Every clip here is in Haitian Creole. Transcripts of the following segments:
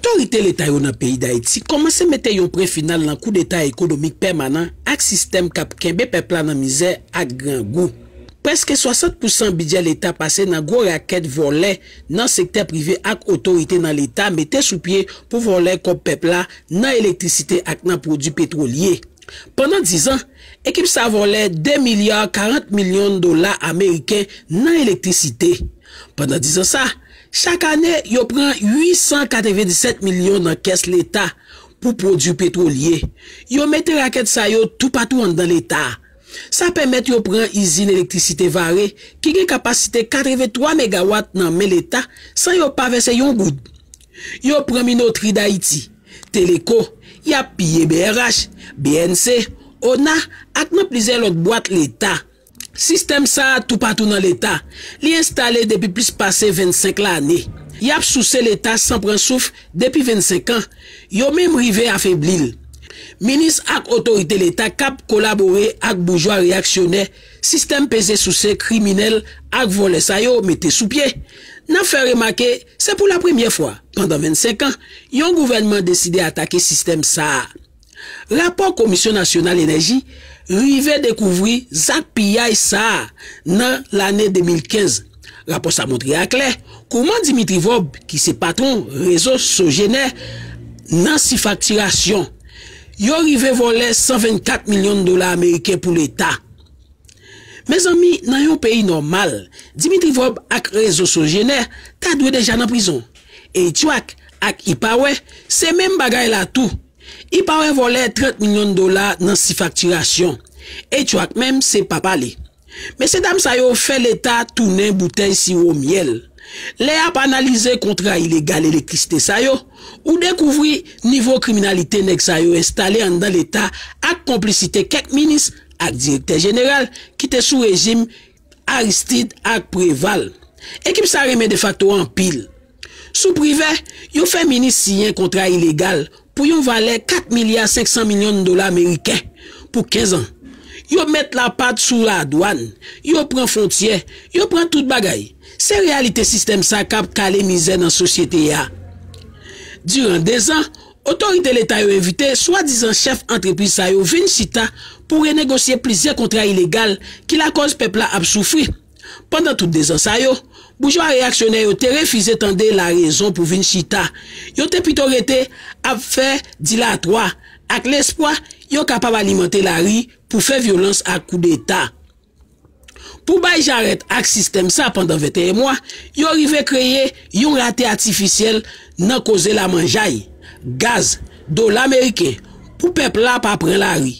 Otorite l'Etat yo nan peyi d'Haïti komanse mette yon pre final nan kou d'Etat ekonomik permanent ak sistem kapken be pepla nan mizè ak gran gou. Preske 60% bidye l'Etat pase nan gwo raket volè nan sekte privè ak otorite nan l'Etat mette sou pie pou volè kop pepla nan elektrisite ak nan prodou petrolie. Pendan dizan, ekip sa volè 2 milyard 40 milyon dola Ameriken nan elektrisite. Pendan dizan sa... Chak anè yo pran 897 milyon nan kes l'Etat pou produ petrolye. Yo mette raket sa yo tou patou an dan l'Etat. Sa pèmèt yo pran izin elektrisite vare ki gen kapasite 83 megawatt nan men l'Etat san yo pavese yon goud. Yo pran minotri da iti, teleko, yap piye brh, bnc, ona ak nan plize lout boat l'Etat. Sistem Saha tou patou nan l'Etat, li installe depi plis pase 25 la ane. Yap souse l'Etat san pren souf depi 25 an, yo menm rive a feblil. Minis ak otorite l'Etat kap kolabore ak boujwa reaksyone, sistem peze souse kriminel ak vole sayo mette sou pie. Nan fe remake, se pou la premye fwa. Pendan 25 an, yon gouvenman deside atake sistem Saha. Rapor Komisyon Nasional Enerji, Rivey dekouvri Zak Piyay Saha nan l anen 2015. Rapo sa mwotri ak le, kouman Dimitri Vob ki se patron rezo sojene nan si faktirasyon. Yo Rivey vole 124 milyon dola Amerike pou l Eta. Me zanmi nan yo peyi normal, Dimitri Vob ak rezo sojene ta dwe deja nan prizon. Eti wak ak ipawe se men bagay la tou. I pa wè volè 30 milyon dola nan sifaktyrasyon. Et chou ak mèm se pa palè. Mè se dam sayo fè l'Etat tounen bouteille siwou miel. Lè ap analize kontra ilegal elektrisite sayo. Ou dekouvri nivou kriminalite nek sayo estale an dan l'Etat ak komplicite kek minis ak direkter general ki te sou rejim Aristide ak Preval. Ekip sa remè de facto an pil. Sou prive, yo femini siyen kontra ilegal pou yon vale 4,5 milyon dola Amerike pou 15 an. Yo met la pat sou la adwan, yo pran fontye, yo pran tout bagay. Se realite sistem sa kap kalemize nan sosyete ya. Duran 2 an, otorite leta yo evite swa dizan chef antrepisa yo ven sita pou renegosye plizye kontra ilegal ki la koz pepla ap soufri. Pendan tout de zan sa yo, boujwa reaksyonè yo te refize tende la rezon pou vin chita. Yo te pitorete ap fè dilatwa ak l'espoi yo kapav alimante la ri pou fè violans ak kou de eta. Pou bay jaret ak sistem sa pendan 21 mwa, yo rive kreye yon rate atifisyel nan koze la manjay, gaz, do l'Amerike, pou pepl ap apren la ri.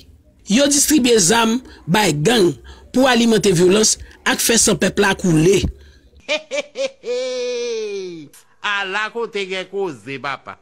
Yo distribye zam bay gang pou alimante violans ak kou de eta. ak fè sè pepla ak ou lè. He he he he! A lakou te gen kou zè bapa.